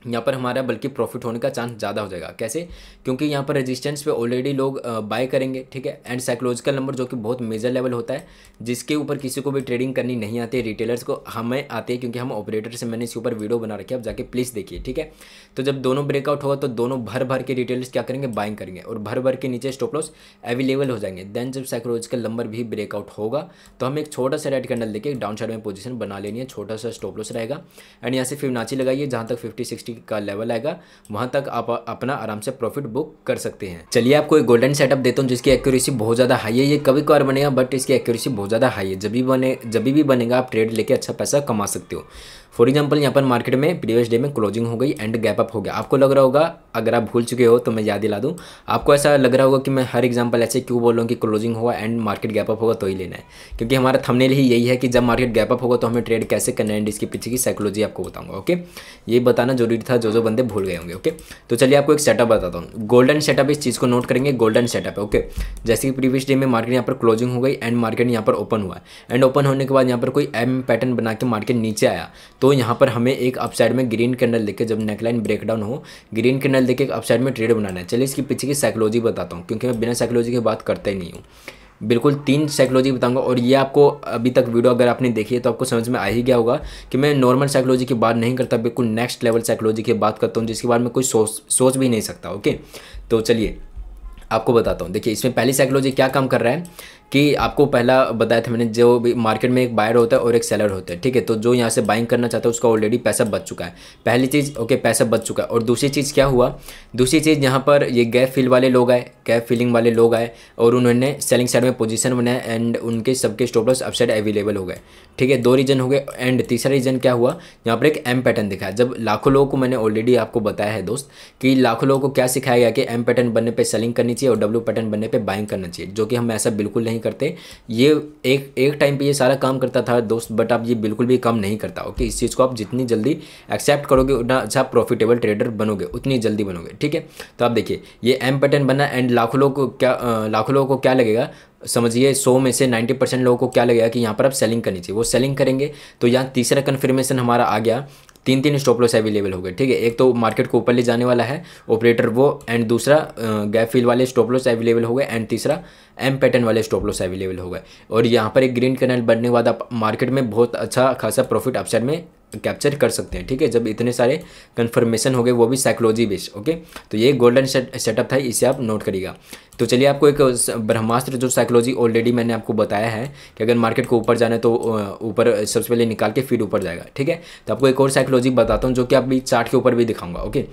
यहाँ पर हमारा बल्कि प्रॉफिट होने का चांस ज़्यादा हो जाएगा कैसे क्योंकि यहाँ पर रेजिस्टेंस पे ऑलरेडी लोग बाय करेंगे ठीक है एंड साइकोलॉजिकल नंबर जो कि बहुत मेजर लेवल होता है जिसके ऊपर किसी को भी ट्रेडिंग करनी नहीं आती रिटेलर्स को हमें आती है क्योंकि हम ऑपरेटर से मैंने इसके ऊपर वीडियो बना रखी है अब जाके प्लीज़ देखिए ठीक है तो जब दोनों ब्रेकआउट होगा तो दोनों भर भर के रिटेलर्स क्या करेंगे बाइंग करेंगे और भर भर के नीचे स्टॉप लॉस अवेलेबल हो जाएंगे देन जब साइकोलॉजिकल नंबर भी ब्रेकआउट होगा तो हम एक छोटा सा रेड कैंडल देखिए डाउन साइड में पोजीशन बना लेनी है छोटा सा स्टॉप लॉस रहेगा एंड यहाँ से नाची लगाइए जहाँ तक फिफ्टी का लेवल आएगा वहाँ तक आप अपना आराम से प्रॉफिट बुक कर सकते हैं चलिए आपको एक गोल्डन सेटअप देता हूँ जिसकी एक्यूरेसी बहुत ज़्यादा हाई है ये कभी कभार बनेगा बट इसकी एक्यूरेसी बहुत ज़्यादा हाई है जब भी बने जब भी बनेगा आप ट्रेड लेके अच्छा पैसा कमा सकते हो फॉर एग्जाम्पल यहाँ पर मार्केट में प्रीवियस डे में क्लोजिंग हो गई एंड गैप अप हो गया आपको लग रहा होगा अगर आप भूल चुके हो तो मैं याद दिला दूँ आपको ऐसा लग रहा होगा कि मैं हर एग्जाम्पल ऐसे क्यों बोल रहा कि क्लोजिंग हुआ एंड मार्केट गैप अप होगा तो ही लेना है क्योंकि हमारा थंबनेल ही यही है कि जब मार्केट गैप अप होगा तो हमें ट्रेड कैसे करना है एंड इसके पीछे की साइकोलॉजी आपको बताऊंगा ओके ये बताना जरूरी था जो जो बंदे भूल गए होंगे ओके तो चलिए आपको एक सेटअप बताता हूँ गोल्डन सेटअप इस चीज़ को नोट करेंगे गोल्डन सेटअप है ओके जैसे कि प्रीवियस डे में मार्केट यहाँ पर क्लोजिंग हो गई एंड मार्केट यहाँ पर ओपन हुआ एंड ओपन होने के बाद यहाँ पर कोई एम पैटर्न बना के मार्केट नीचे आया तो तो यहाँ पर हमें एक अपसाइड में ग्रीन कैंडल देखकर जब नेकलाइन ब्रेकडाउन हो ग्रीन कैंडल देखे एक अपसाइड में ट्रेड बनाना है चलिए इसके पीछे की साइकोलॉजी बताता हूँ क्योंकि मैं बिना साइकोलॉजी की बात करते ही नहीं हूँ बिल्कुल तीन साइकोलॉजी बताऊंगा और ये आपको अभी तक वीडियो अगर आपने देखी है तो आपको समझ में आ ही गया होगा कि मैं नॉर्मल साइकोलॉजी की बात नहीं करता बिल्कुल नेक्स्ट लेवल साइकोलॉजी की बात करता हूँ जिसके बारे में कोई सोच सोच भी नहीं सकता ओके तो चलिए आपको बताता हूँ देखिए इसमें पहली साइकोलॉजी क्या काम कर रहा है कि आपको पहला बताया था मैंने जो भी मार्केट में एक बायर होता है और एक सेलर होता है ठीक है तो जो यहाँ से बाइंग करना चाहता है उसका ऑलरेडी पैसा बच चुका है पहली चीज़ ओके पैसा बच चुका है और दूसरी चीज़ क्या हुआ दूसरी चीज़ यहाँ पर ये गैप फिल वाले लोग आए गैप फिलिंग वाले लोग आए और उन्होंने सेलिंग साइड में पोजीशन बनाया एंड उनके सबके स्टॉप अपसाइड अवेलेबल हो गए ठीक है दो रीजन हो गए एंड तीसरा रीजन क्या हुआ यहाँ पर एक एम पैटर्न दिखाया जब लाखों लोगों को मैंने ऑलरेडी आपको बताया है दोस्त कि लाखों लोगों को क्या सिखाया गया कि एम पैटर्न बनने पर सेलिंग करनी चाहिए और डब्ल्यू पैटर्न बनने पर बाइंग करना चाहिए जो कि हमें ऐसा बिल्कुल नहीं नहीं करते ये एक एक टाइम पे ये सारा काम करता था दोस्त बट आप ये बिल्कुल भी काम नहीं करता ओके इस चीज़ को आप जितनी जल्दी एक्सेप्ट करोगे उतना अच्छा प्रॉफिटेबल ट्रेडर बनोगे उतनी जल्दी बनोगे ठीक है तो आप देखिए ये एम पैटर्न बना एंड लाखों लोगों को क्या लाखों लोगों को क्या लगेगा समझिए सो में से 90 परसेंट लोगों को क्या लगेगा कि यहाँ पर आप सेलिंग करनी चाहिए वो सेलिंग करेंगे तो यहाँ तीसरा कन्फर्मेशन हमारा आ गया तीन तीन स्टॉप लॉस अवेलेबल हो गए ठीक है एक तो मार्केट को ऊपर ले जाने वाला है ऑपरेटर वो एंड दूसरा गैप फील वाले स्टॉप लॉस अवेलेबल हो गए एंड तीसरा एम पैटर्न वाले स्टॉप लॉस अवेलेबल हो गए और यहाँ पर एक ग्रीन कैनल बनने के बाद मार्केट में बहुत अच्छा खासा प्रॉफिट अपसाइड में कैप्चर कर सकते हैं ठीक है जब इतने सारे कन्फर्मेशन हो गए वो भी साइकोलॉजी बेस्ड ओके तो ये गोल्डन सेटअप था इसे आप नोट करिएगा तो चलिए आपको एक ब्रह्मास्त्र जो साइकोलॉजी ऑलरेडी मैंने आपको बताया है कि अगर मार्केट को ऊपर जाना है तो ऊपर सबसे पहले निकाल के फिर ऊपर जाएगा ठीक है तो आपको एक और साइकोलॉजी बताता हूँ जो कि आप भी चार्ट के ऊपर भी दिखाऊंगा ओके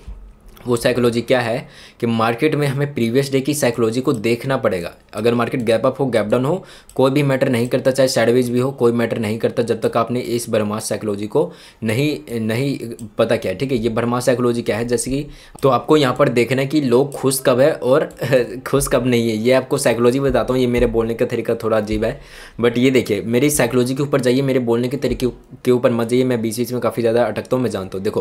वो साइकोलॉजी क्या है कि मार्केट में हमें प्रीवियस डे की साइकोलॉजी को देखना पड़ेगा अगर मार्केट गैप अप हो गैप डाउन हो कोई भी मैटर नहीं करता चाहे सैडवेज भी हो कोई मैटर नहीं करता जब तक आपने इस भरमास साइकोलॉजी को नहीं नहीं पता किया है ठीक है ये भरमास साइकोलॉजी क्या है जैसे कि तो आपको यहाँ पर देखना है कि लोग खुश कब है और खुश कब नहीं है ये आपको साइकोलॉजी बताता हूँ ये मेरे बोलने का तरीका थोड़ा अजीब है बट ये देखिए मेरी साइकोलॉजी के ऊपर जाइए मेरे बोलने के तरीके के ऊपर मत जाइए मैं बीच बीच में काफ़ी ज़्यादा अटकता हूँ मैं जानता हूँ देखो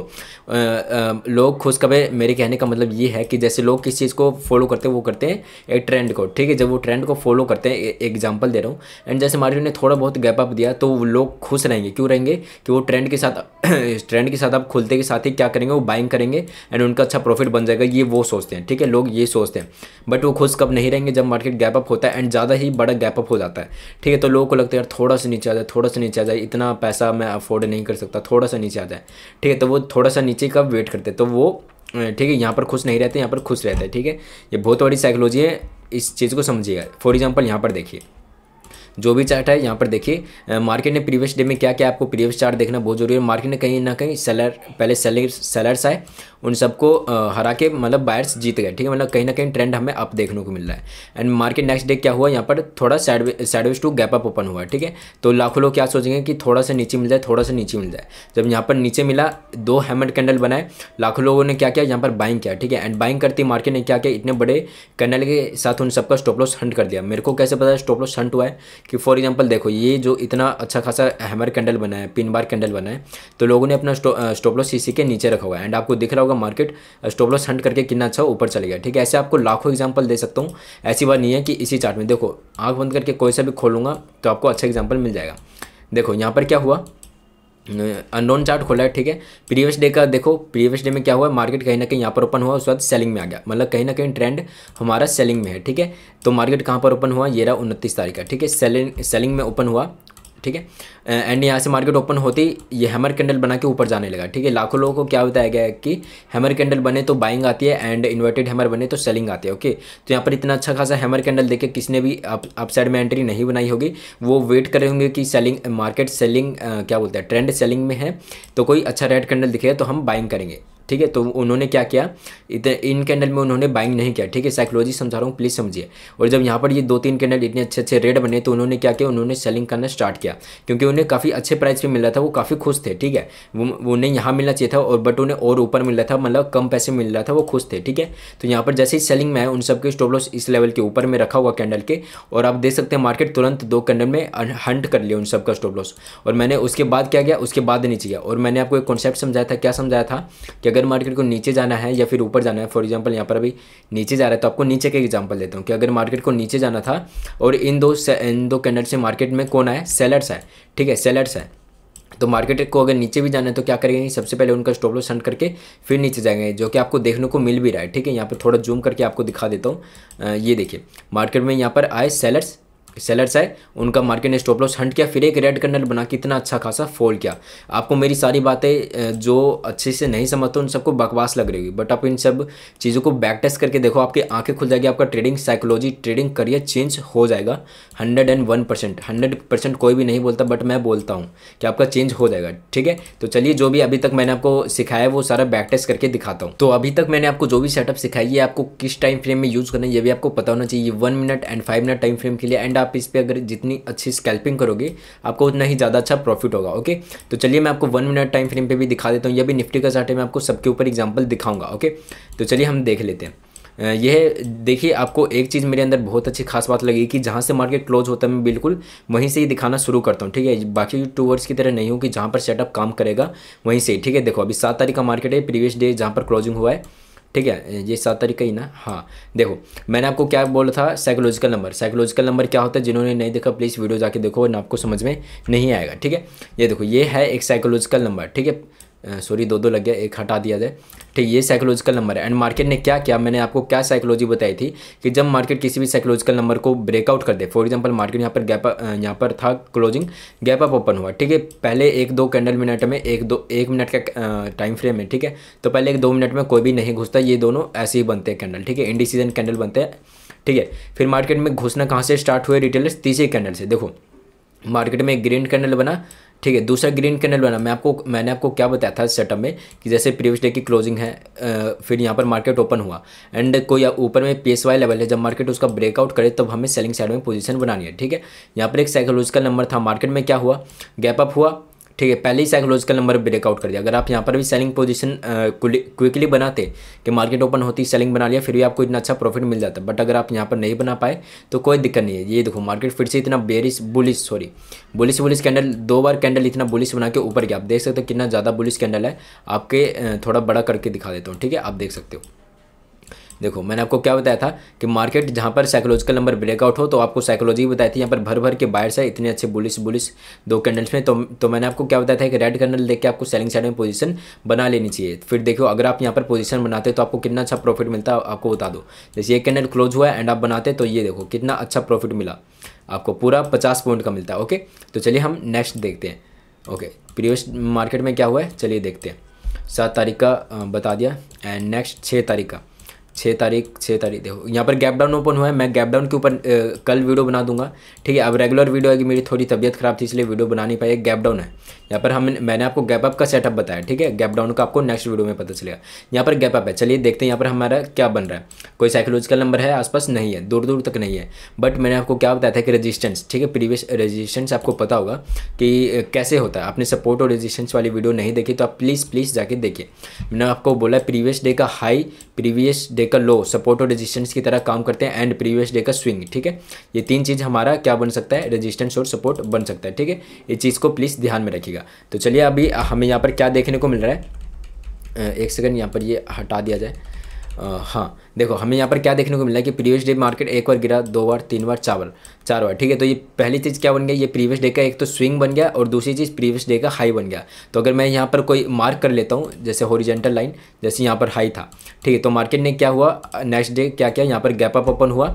लोग खुश कब है मेरे मेरे कहने का मतलब ये है कि जैसे लोग किस चीज़ को फॉलो करते हैं वो करते हैं एक ट्रेंड को ठीक है जब वो ट्रेंड को फॉलो करते हैं एग्जाम्पल दे रहा हूँ एंड जैसे मार्केट ने थोड़ा बहुत गैप अप दिया तो लोग खुश रहेंगे क्यों रहेंगे कि वो ट्रेंड के साथ ट्रेंड के साथ आप खुलते के साथ ही क्या करेंगे वो बाइंग करेंगे एंड उनका अच्छा प्रॉफिट बन जाएगा ये वो सोचते हैं ठीक है लोग ये सोचते हैं बट वो खुश कब नहीं रहेंगे जब मार्केट गैप अप होता है एंड ज़्यादा ही बड़ा गैप अप हो जाता है ठीक है तो लोगों को लगता है यार थोड़ा सा नीचे आ जाए थोड़ा सा नीचे आ जाए इतना पैसा मैं अफोर्ड नहीं कर सकता थोड़ा सा नीचे आ जाए ठीक है तो वो थोड़ा सा नीचे कब वेट करते तो वो ठीक है यहाँ पर खुश नहीं रहते यहाँ पर खुश रहते हैं ठीक है ये बहुत बड़ी साइकोलॉजी है इस चीज़ को समझिएगा फॉर एग्जाम्पल यहाँ पर देखिए जो भी चार्ट है यहाँ पर देखिए मार्केट ने प्रीवियस डे में क्या क्या आपको प्रीवियस चार्ट देखना बहुत जरूरी है मार्केट ने कहीं ना कहीं सेलर पहले सेलर सेलर्स आए उन सबको हरा के मतलब बायर्स जीत गए ठीक है मतलब कहीं ना कहीं ट्रेंड हमें अप देखने को मिल रहा है एंड मार्केट नेक्स्ट डे क्या हुआ यहाँ पर थोड़ा sideway sideways to gap up open हुआ ठीक है तो लाखों लोग क्या सोचेंगे कि थोड़ा सा नीचे मिल जाए थोड़ा सा नीचे मिल जाए जब यहाँ पर नीचे मिला दो हैमर कैंडल बनाए लाखों लोगों ने क्या किया यहाँ पर बाइंग किया ठीक है एंड बाइंग करती मार्केट ने क्या किया इतने बड़े कैंडल के साथ उन सबका स्टॉप लॉस हंट कर दिया मेरे को कैसे पता स्टॉप लॉस हंट हुआ है कि फॉर एग्जांपल देखो ये जो इतना अच्छा खासा हैमर कैंडल बना है पिन बार कैंडल बना है तो लोगों ने अपना स्टॉप लॉस इसी के नीचे रखा हुआ है एंड आपको दिख रहा होगा मार्केट स्टॉप लॉस करके कितना अच्छा ऊपर चले गया ठीक है ऐसे आपको लाखों एग्जाम्पल दे सकता हूँ ऐसी बात नहीं है कि इसी चार्ट में देखो आँख बंद करके कोई सा भी खोलूँगा तो आपको अच्छा एग्जाम्पल मिल जाएगा देखो यहाँ पर क्या हुआ अननोन चार्ट खोला है ठीक है प्रीवियस डे का देखो प्रीवियस डे में क्या हुआ मार्केट कहीं ना कहीं यहाँ पर ओपन हुआ उसके बाद सेलिंग में आ गया मतलब कहीं ना कहीं ट्रेंड हमारा सेलिंग में है ठीक है तो मार्केट कहाँ पर ओपन हुआ ये रहा उनतीस तारीख का ठीक है सेलिंग सेलिंग में ओपन हुआ ठीक है एंड यहाँ से मार्केट ओपन होती ये हैमर कैंडल बना के ऊपर जाने लगा ठीक है लाखों लोगों को क्या बताया गया है कि हैमर कैंडल बने तो बाइंग आती है एंड इन्वर्टेड हैमर बने तो सेलिंग आती है ओके तो यहाँ पर इतना अच्छा खासा हैमर कैंडल देखे किसने भी अपसाइड में एंट्री नहीं बनाई होगी वो वेट कर रहे होंगे कि सेलिंग मार्केट सेलिंग क्या बोलते हैं ट्रेंड सेलिंग में है तो कोई अच्छा रेड कैंडल दिखेगा तो हम बाइंग करेंगे ठीक है तो उन्होंने क्या किया इतने इन कैंडल में उन्होंने बाइंग नहीं किया ठीक है साइकोलॉजी समझा रहा हूँ प्लीज़ समझिए और जब यहाँ पर ये दो तीन कैंडल इतने अच्छे अच्छे रेड बने तो उन्होंने क्या किया उन्होंने सेलिंग करना स्टार्ट किया क्योंकि उन्हें काफ़ी अच्छे प्राइस पर मिल रहा था वो काफ़ी खुश थे ठीक है वो उन्हें यहाँ मिलना चाहिए था और बट उन्हें और ऊपर मिल रहा था मतलब कम पैसे मिल रहा था वो खुश थे ठीक है तो यहाँ पर जैसे ही सेलिंग में आए उन सबके स्टॉप लॉस इस लेवल के ऊपर में रखा हुआ कैंडल के और आप देख सकते हैं मार्केट तुरंत दो कैंडल में हंट कर लिया उन सबका स्टॉप लॉस और मैंने उसके बाद क्या किया उसके बाद नीचे गया और मैंने आपको एक कॉन्सेप्ट समझाया था क्या समझाया था क्या अगर मार्केट को नीचे जाना है या फिर ऊपर जाना है फॉर एग्जाम्पल यहाँ पर अभी नीचे जा रहा है तो आपको नीचे के एग्जाम्पल देता हूँ कि अगर मार्केट को नीचे जाना था और इन दो इन दो कैंडल से मार्केट में कौन आए सेलर्स है ठीक है सेलर्स है तो मार्केट को अगर नीचे भी जाना है तो क्या करेंगे सबसे पहले उनका स्टॉप लॉस सेंड करके फिर नीचे जाएंगे जो कि आपको देखने को मिल भी रहा है ठीक है यहाँ पर थोड़ा जूम करके आपको दिखा देता हूँ ये देखिए मार्केट में यहाँ पर आए सेलर्स सेलर्स है उनका मार्केट ने स्टॉप लॉस हंट किया फिर एक रेड कैंडल बना के इतना अच्छा खासा फोल्ड किया आपको मेरी सारी बातें जो अच्छे से नहीं समझते उन सबको बकवास लग रही होगी बट आप इन सब चीज़ों को बैक टेस्ट करके देखो आपकी आंखें खुल जाएगी आपका trading psychology trading career change हो जाएगा hundred and one percent hundred percent कोई भी नहीं बोलता बट मैं बोलता हूँ कि आपका चेंज हो जाएगा ठीक है तो चलिए जो भी अभी तक मैंने आपको सिखाया है वो सारा बैक टेस्ट करके दिखाता हूँ तो अभी तक मैंने आपको जो भी सेटअप सिखाई है आपको किस टाइम फ्रेम में यूज़ करना है ये भी आपको पता होना चाहिए one minute and five minute time frame के लिए एंड आप इस पर अगर जितनी अच्छी स्कैल्पिंग करोगे आपको उतना ही ज़्यादा अच्छा प्रॉफिट होगा ओके तो चलिए मैं आपको वन मिनट टाइम फ्रेम पर भी दिखा देता हूँ यह भी निफ्टी का चार्ट है मैं आपको सबके ऊपर एग्जाम्पल दिखाऊंगा ओके तो चलिए हम देख लेते हैं यह देखिए आपको एक चीज़ मेरे अंदर बहुत अच्छी खास बात लगी कि जहाँ से मार्केट क्लोज होता है मैं बिल्कुल वहीं से ही दिखाना शुरू करता हूँ ठीक है बाकी टू वर्ड्स की तरह नहीं हूँ कि जहाँ पर सेटअप काम करेगा वहीं से ठीक है देखो अभी सात तारीख का मार्केट है प्रीवियस डे जहाँ पर क्लोजिंग हुआ है ठीक है ये सात तरीका ही ना हाँ देखो मैंने आपको क्या बोला था साइकोलॉजिकल नंबर साइकोलॉजिकल नंबर क्या होता है जिन्होंने नहीं देखा प्लीज़ वीडियो जाके देखो ना आपको समझ में नहीं आएगा ठीक है ये देखो ये है एक साइकोलॉजिकल नंबर ठीक है सॉरी दो दो लग गया एक हटा दिया जाए ठीक ये साइकोलॉजिकल नंबर है एंड मार्केट ने क्या किया मैंने आपको क्या साइकोलॉजी बताई थी कि जब मार्केट किसी भी साइकोलॉजिकल नंबर को ब्रेकआउट कर दे फॉर एग्जांपल मार्केट यहाँ पर गैप यहाँ पर था क्लोजिंग गैप अप ओपन हुआ ठीक है पहले एक दो कैंडल मिनट में एक दो एक मिनट का टाइम फ्रेम है ठीक है तो पहले एक दो मिनट में कोई भी नहीं घुसता ये दोनों ऐसे ही बनते हैं कैंडल ठीक है इंडिसीजन कैंडल बनते हैं ठीक है फिर मार्केट में घुसना कहाँ से स्टार्ट हुए रिटेलर्स तीसरे कैंडल से देखो मार्केट में एक ग्रीन कैंडल बना ठीक है दूसरा ग्रीन कैंडल बना मैं आपको मैंने आपको क्या बताया था सेटअप में कि जैसे प्रीवियस डे की क्लोजिंग है फिर यहाँ पर मार्केट ओपन हुआ एंड कोई ऊपर में पी वाई लेवल है जब मार्केट उसका ब्रेकआउट करे तब हमें सेलिंग साइड में पोजीशन बनानी है ठीक है यहाँ पर एक साइकोलॉजिकल नंबर था मार्केट में क्या हुआ गैप अप हुआ ठीक है पहले ही साइकोलॉजिकल नंबर ब्रेकआउट कर दिया अगर आप यहाँ पर भी सेलिंग पोजीशन क्विकली बनाते कि मार्केट ओपन होती सेलिंग बना लिया फिर भी आपको इतना अच्छा प्रॉफिट मिल जाता बट अगर आप यहाँ पर नहीं बना पाए तो कोई दिक्कत नहीं है ये देखो मार्केट फिर से इतना bearish bullish sorry bullish bullish candle दो बार कैंडल इतना बुलिस बना के ऊपर गया आप देख सकते हो कितना ज़्यादा बुलिस कैंडल है आपके थोड़ा बड़ा करके दिखा देता हूँ ठीक है आप देख सकते हो देखो मैंने आपको क्या बताया था कि मार्केट जहाँ पर साइकोलॉजिकल नंबर ब्रेकआउट हो तो आपको साइकोलॉजी बताई थी यहाँ पर भर भर के बायर्स है इतने अच्छे बुलिस बुलिस दो कैंडल्स में तो तो मैंने आपको क्या बताया था कि रेड कैंडल देख के आपको सेलिंग साइड में पोजीशन बना लेनी चाहिए फिर देखो अगर आप यहाँ पर पोजिशन बनाते तो आपको कितना अच्छा प्रॉफिट मिलता आपको बता दो जैसे ये कैंडल क्लोज हुआ है एंड आप बनाते तो ये देखो कितना अच्छा प्रॉफिट मिला आपको पूरा पचास पॉइंट का मिलता है ओके तो चलिए हम नेक्स्ट देखते हैं ओके प्रीवियस मार्केट में क्या हुआ है चलिए देखते हैं सात तारीख का बता दिया एंड नेक्स्ट छः तारीख का छः तारीख छः तारीख देखो यहाँ पर गैप डाउन ओपन हुआ है मैं गैप डाउन के ऊपर कल वीडियो बना दूंगा ठीक है अब रेगुलर वीडियो है कि मेरी थोड़ी तबीयत खराब थी इसलिए वीडियो बना नहीं पाई गैप डाउन है यहाँ पर हम मैंने आपको गैप अप का सेटअप बताया ठीक है गैप डाउन का आपको नेक्स्ट वीडियो में पता चलेगा यहाँ पर गैप अप है चलिए देखते हैं यहाँ पर हमारा क्या बन रहा है कोई साइकोलॉजिकल नंबर है आसपास नहीं है दूर दूर तक नहीं है बट मैंने आपको क्या बताया था कि रेजिस्टेंस ठीक है प्रीवियस रेजिस्टेंस आपको पता होगा कि कैसे होता है आपने सपोर्ट और रेजिस्टेंस वाली वीडियो नहीं देखी तो आप प्लीज़ प्लीज़ जाके देखिए मैंने आपको बोला प्रीवियस डे का हाई प्रीवियस डे का लो सपोर्ट और रेजिस्टेंस की तरह काम करते हैं एंड प्रीवियस डे का स्विंग ठीक है ये तीन चीज़ हमारा क्या बन सकता है रजिस्टेंस और सपोर्ट बन सकता है ठीक है ये चीज़ को प्लीज़ ध्यान में रखिएगा जाएगा तो चलिए अभी हमें यहाँ पर क्या देखने को मिल रहा है एक सेकेंड यहाँ पर ये हटा दिया जाए हाँ देखो हमें यहाँ पर क्या देखने को मिला कि प्रीवियस डे मार्केट एक बार गिरा दो बार तीन बार चार बार चार बार ठीक है तो ये पहली चीज़ क्या बन गया ये प्रीवियस डे का एक तो स्विंग बन गया और दूसरी चीज़ प्रीवियस डे का हाई बन गया तो अगर मैं यहाँ पर कोई मार्क कर लेता हूँ जैसे होरिजेंटल लाइन जैसे यहाँ पर हाई था ठीक है तो मार्केट ने क्या हुआ नेक्स्ट डे क्या किया यहाँ पर गैप अप ओपन हुआ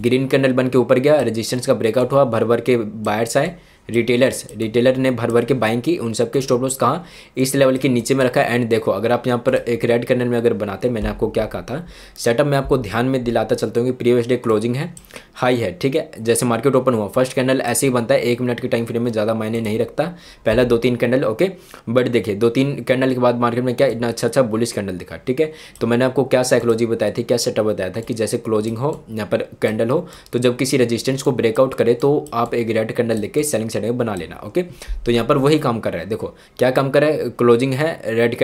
ग्रीन कैंडल बन के ऊपर गया रजिस्टेंस का ब्रेकआउट हुआ भर भर के बायर्स आए रिटेलर्स रिटेलर ने भर भर के बाइंग की उन सबके स्टॉप लॉस कहाँ इस लेवल के नीचे में रखा एंड देखो अगर आप यहाँ पर एक रेड कर्नर में अगर बनाते मैंने आपको क्या कहा था सेटअप मैं आपको ध्यान में दिलाता चलता हूँ कि प्रीवियस डे क्लोजिंग है हाई है ठीक है जैसे मार्केट ओपन हुआ फर्स्ट कैंडल ऐसे ही बनता है एक मिनट के टाइम फ्रेम में ज़्यादा मायने नहीं रखता पहला दो तीन कैंडल ओके बट देखिए दो तीन कैंडल के बाद मार्केट में क्या इतना अच्छा अच्छा बुलिस कैंडल दिखा ठीक है तो मैंने आपको क्या साइकोलॉजी बताई थी क्या सेटअप बताया था कि जैसे क्लोजिंग हो यहाँ पर कैंडल हो तो जब किसी रजिस्टेंस को ब्रेकआउट करे तो आप एक रेड कैंडल लेके सेलिंग सेट है बना लेना ओके तो यहाँ पर वही काम कर रहा है देखो क्या काम कर रहा है क्लोजिंग है रेड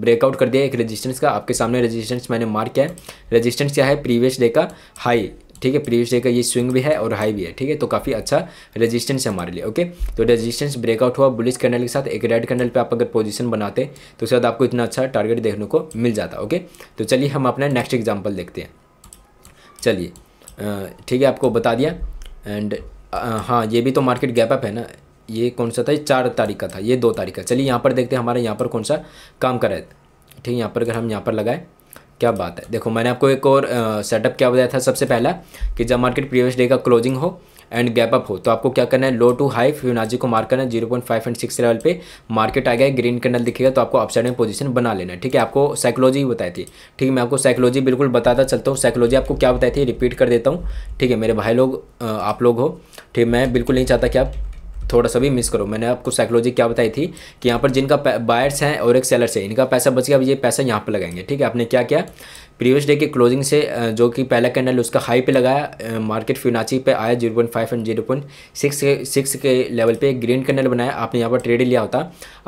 ब्रेकआउट कर दिया एक रजिस्टेंस का आपके सामने रजिस्टेंस मैंने मार किया है रजिस्टेंस क्या है प्रीवियस डे का हाई ठीक है प्रीवियस डे का ये स्विंग भी है और हाई भी है ठीक है तो काफ़ी अच्छा रेजिस्टेंस है हमारे लिए ओके तो रेजिस्टेंस ब्रेकआउट हुआ बुलिस कैंडल के साथ एक रेड कैंडल पे आप अगर पोजीशन बनाते तो शायद आपको इतना अच्छा टारगेट देखने को मिल जाता ओके तो चलिए हम अपना नेक्स्ट एग्जाम्पल देखते हैं चलिए ठीक है आपको बता दिया एंड हाँ ये भी तो मार्केट गैप अप है ना ये कौन सा था ये चार तारीख का था ये दो तारीख का चलिए यहाँ पर देखते हैं हमारा यहाँ पर कौन सा काम कर रहा है ठीक है यहाँ पर अगर हम यहाँ पर लगाए क्या बात है देखो मैंने आपको एक और सेटअप क्या बताया था सबसे पहला कि जब मार्केट प्रीवियस डे का क्लोजिंग हो एंड गैप अप हो तो आपको क्या करना है लो टू हाई फ्यूनाजी को मार्क करना है zero point five and six level पे मार्केट आ गया है ग्रीन कैंडल दिखेगा तो आपको अपसाइड में पोजीशन बना लेना है ठीक है आपको साइकोलॉजी बताई थी ठीक है मैं आपको साइकोलॉजी बिल्कुल बताता चलता हूँ साइकोलॉजी आपको क्या बताई थी रिपीट कर देता हूँ ठीक है मेरे भाई लोग आप लोग हो ठीक मैं बिल्कुल नहीं चाहता कि आप थोड़ा सा भी मिस करो मैंने आपको साइकोलॉजी क्या बताई थी कि यहाँ पर जिनका बायर्स हैं और एक सेलर्स है इनका पैसा बच गया अब ये पैसा यहाँ पर लगाएंगे ठीक है आपने क्या किया प्रीवियस डे के क्लोजिंग से जो कि पहला कैंडल उसका हाई पे लगाया मार्केट फ्यूनाची पे आया zero point five and zero point six के सिक्स के लेवल पे ग्रीन कैंडल बनाया आपने यहाँ पर ट्रेड लिया होता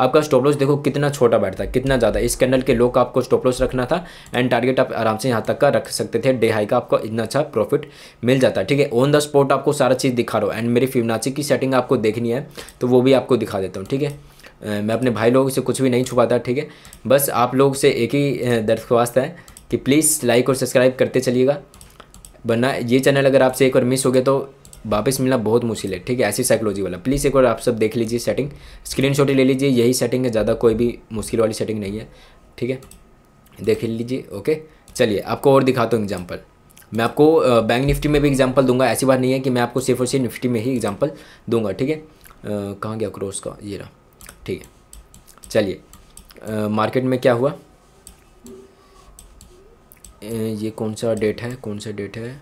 आपका स्टॉप लॉस देखो कितना छोटा बैठता कितना ज़्यादा इस कैंडल के लो का आपको स्टॉप लॉस रखना था एंड टारगेट आप आराम से यहाँ तक का रख सकते थे डे हाई का आपको इतना अच्छा प्रॉफिट मिल जाता है ठीक है ऑन द स्पॉट आपको सारा चीज़ दिखा रहा हूँ एंड मेरी फ्यूनाची की सेटिंग आपको देखनी है तो वो भी आपको दिखा देता हूँ ठीक है मैं अपने भाई लोगों से कुछ भी नहीं छुपाता ठीक है बस आप लोग से एक ही दरख्वास्त है कि प्लीज़ लाइक और सब्सक्राइब करते चलिएगा वरना ये चैनल अगर आपसे एक बार मिस हो गया तो वापस मिलना बहुत मुश्किल है ठीक है ऐसी साइकोलॉजी वाला प्लीज़ एक बार आप सब देख लीजिए सेटिंग स्क्रीन ही ले लीजिए यही सेटिंग है ज़्यादा कोई भी मुश्किल वाली सेटिंग नहीं है ठीक है देख लीजिए ओके चलिए आपको और दिखाता हूँ एग्जाम्पल मैं आपको बैंक निफ्टी में भी एग्जाम्पल दूंगा ऐसी बात नहीं है कि मैं आपको सिर्फ और सिर्फ निफ्टी में ही एग्जाम्पल दूंगा ठीक है कहाँ गया क्रोस का ये रहा ठीक है चलिए मार्केट में क्या हुआ ये कौन सा डेट है कौन सा डेट है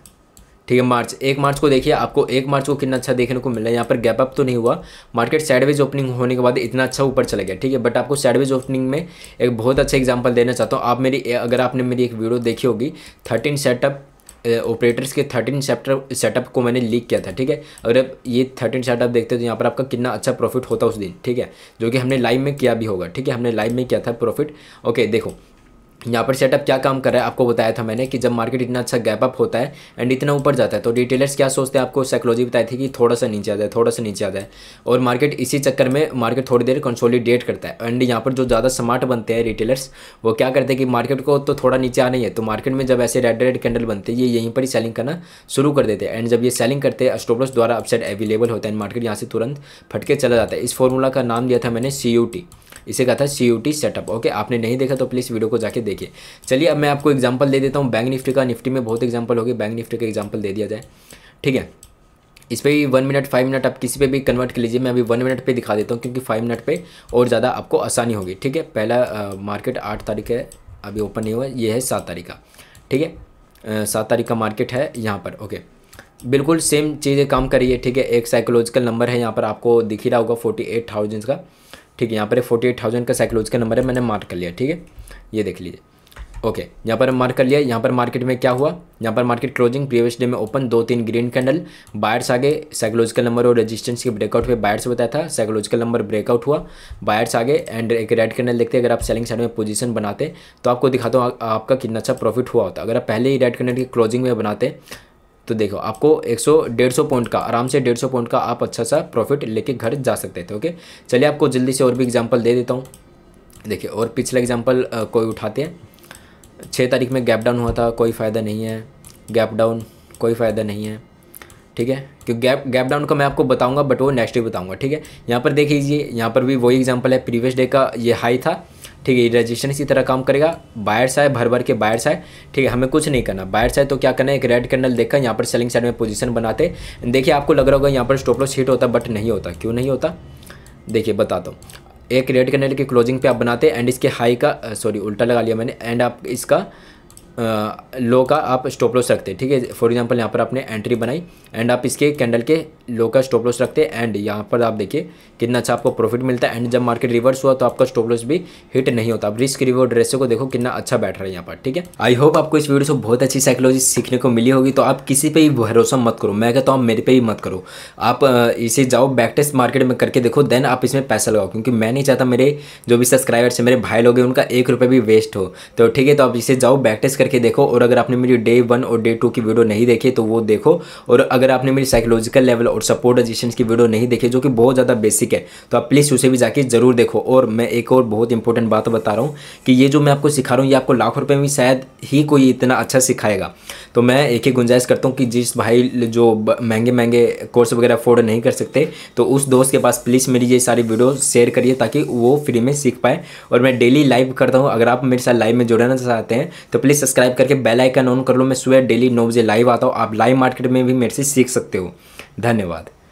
ठीक है मार्च एक मार्च को देखिए आपको एक मार्च को कितना अच्छा देखने को मिला है यहाँ पर गैप अप तो नहीं हुआ मार्केट साइडवेज ओपनिंग होने के बाद इतना अच्छा ऊपर चला गया ठीक है बट आपको साइडवेज ओपनिंग में एक बहुत अच्छा एग्जांपल देना चाहता हूँ आप मेरी अगर आपने मेरी एक वीडियो देखी होगी थर्टीन सेटअप ऑपरेटर्स के थर्टीन सेप्टर सेटअप को मैंने लीक किया था ठीक है अगर ये थर्टीन सेटअप देखते तो यहाँ पर आपका कितना अच्छा प्रॉफिट होता उस दिन ठीक है जो कि हमने लाइव में किया भी होगा ठीक है हमने लाइव में किया था प्रॉफिट ओके देखो यहाँ पर सेटअप क्या काम कर रहा है आपको बताया था मैंने कि जब मार्केट इतना अच्छा गैप अप होता है एंड इतना ऊपर जाता है तो रिटेलर्स क्या सोचते हैं आपको साइकोलॉजी बताई थी कि थोड़ा सा नीचे आ जाए थोड़ा सा नीचे आ जाए और मार्केट इसी चक्कर में मार्केट थोड़ी देर कंसोलिडेट करता है एंड यहाँ पर जो ज़्यादा स्मार्ट बनते हैं रिटेलर्स वो क्या करते हैं कि मार्केट को तो थोड़ा नीचे आना ही है तो मार्केट में जब ऐसे रेड रेड कैंडल बनते हैं ये यहीं पर ही सेलिंग करना शुरू कर देते हैं एंड जब ये सेलिंग करते हैं स्टॉपलॉस द्वारा अपसाइड अवेलेबल होता है एंड मार्केट यहाँ से तुरंत फटके चला जाता है इस फॉर्मूला का नाम दिया था मैंने सी इसे कहा था सी सेटअप ओके आपने नहीं देखा तो प्लीज़ वीडियो को जाके देख देखिए चलिए अब मैं आपको एग्जाम्पल दे देता हूँ बैंक निफ्टी का निफ्टी में बहुत एग्जाम्पल होगी बैंक निफ्टी का एग्जाम्पल दे दिया जाए ठीक है इस पर भी वन मिनट फाइव मिनट आप किसी पे भी कन्वर्ट कर लीजिए मैं अभी वन मिनट पे दिखा देता हूँ क्योंकि फाइव मिनट पे और ज़्यादा आपको आसानी होगी ठीक है पहला मार्केट आठ तारीख है अभी ओपन नहीं हुआ ये है सात तारीख का ठीक है सात तारीख का मार्केट है यहाँ पर ओके बिल्कुल सेम चीज़ें काम करिए ठीक है एक साइकोलॉजिकल नंबर है यहाँ पर आपको दिख ही रहा होगा फोर्टी एट थाउजेंड का ठीक है यहाँ पर फोर्टी एट थाउजेंड का साइकोलॉजिकल नंबर है मैंने मार्क कर लिया ठीक है ये देख लीजिए ओके okay, यहाँ पर हम मार्क कर लिया यहाँ पर मार्केट में क्या हुआ यहाँ पर मार्केट क्लोजिंग प्रीवियस डे में ओपन दो तीन ग्रीन कैंडल बायर्स आगे साइकोलॉजिकल नंबर और रेजिस्टेंस के ब्रेकआउट हुए बायर्स बताया था साइकोलॉजिकल नंबर ब्रेकआउट हुआ बायर्स आगे एंड एक रेड कैंडल देखते अगर आप सेलिंग साइड में पोजीशन बनाते तो आपको दिखाता हूँ आपका कितना अच्छा प्रॉफिट हुआ होता अगर आप पहले ही रेड कैंडल की क्लोजिंग में बनाते तो देखो आपको 100 150 पॉइंट का आराम से 150 पॉइंट का आप अच्छा सा प्रॉफिट लेके घर जा सकते थे ओके चलिए आपको जल्दी से और भी एग्जांपल दे देता हूँ देखिए और पिछला एग्जाम्पल कोई उठाते हैं छः तारीख में गैप डाउन हुआ था कोई फ़ायदा नहीं है गैप डाउन कोई फ़ायदा नहीं है ठीक है क्योंकि गैप गैप डाउन का मैं आपको बताऊंगा बट वो नेक्स्ट डे बताऊंगा ठीक है यहाँ पर देख लीजिए यहाँ पर भी वही एग्जांपल है प्रीवियस डे का ये हाई था ठीक है रजिस्ट्रेशन इसी तरह काम करेगा बायर्स आए भर भर के बायर्स आए ठीक है हमें कुछ नहीं करना बायर्स आए तो क्या करना है एक रेड कैंडल देखकर यहाँ पर सेलिंग साइड में पोजिशन बनाते देखिए आपको लग रहा होगा यहाँ पर स्टॉप लॉस हिट होता बट नहीं होता क्यों नहीं होता देखिए बताता हूँ एक रेड कैंडल के क्लोजिंग पे आप बनाते हैं एंड इसके हाई का सॉरी उल्टा लगा लिया मैंने एंड आप इसका लो का आप स्टॉप लॉस रखते हैं ठीक है फॉर एग्जांपल यहाँ पर आपने एंट्री बनाई एंड आप इसके कैंडल के लो का स्टॉप लॉस रखते हैं एंड यहाँ पर आप देखिए कितना अच्छा आपको प्रॉफिट मिलता है एंड जब मार्केट रिवर्स हुआ तो आपका स्टॉप लॉस भी हिट नहीं होता आप रिस्क रिवर्ड रेसो को देखो कितना अच्छा बैठ रहा है यहाँ पर ठीक है आई होप आपको इस वीडियो से बहुत अच्छी साइकोलॉजी सीखने को मिली होगी तो आप किसी पर भी भरोसा मत करो मैं कहता हूँ हूँ मेरे पे ही मत करो आप इसे जाओ बैक टेस्ट मार्केट में करके देखो देन आप इसमें पैसा लगाओ क्योंकि मैं नहीं चाहता मेरे जो भी सब्सक्राइबर्स हैं मेरे भाई लोग हैं उनका एक रुपये भी वेस्ट हो तो ठीक है तो आप इसे जाओ बैक टेस्ट करके देखो और अगर आपने मेरी डे वन और डे टू की वीडियो नहीं देखी तो वो देखो और अगर आपने मेरी साइकोलॉजिकल लेवल और सपोर्ट एजिशन की वीडियो नहीं देखी जो कि बहुत ज़्यादा बेसिक है तो आप प्लीज़ उसे भी जाके ज़रूर देखो और मैं एक और बहुत इंपॉर्टेंट बात बता रहा हूँ कि ये जो मैं आपको सिखा रहा हूँ ये आपको लाखों रुपये में शायद ही कोई इतना अच्छा सिखाएगा तो मैं एक ही गुंजाइश करता हूँ कि जिस भाई जो महंगे महंगे कोर्स वगैरह अफोर्ड नहीं कर सकते तो उस दोस्त के पास प्लीज़ मेरी ये सारी वीडियो शेयर करिए ताकि वो फ्री में सीख पाए और मैं डेली लाइव करता हूँ अगर आप मेरे साथ लाइव में जुड़ना चाहते हैं तो प्लीज़ सब्सक्राइब करके बेल आइकन ऑन कर लो मैं सुबह डेली नौ बजे लाइव आता हूँ आप लाइव मार्केट में भी मेरे से सीख सकते हो धन्यवाद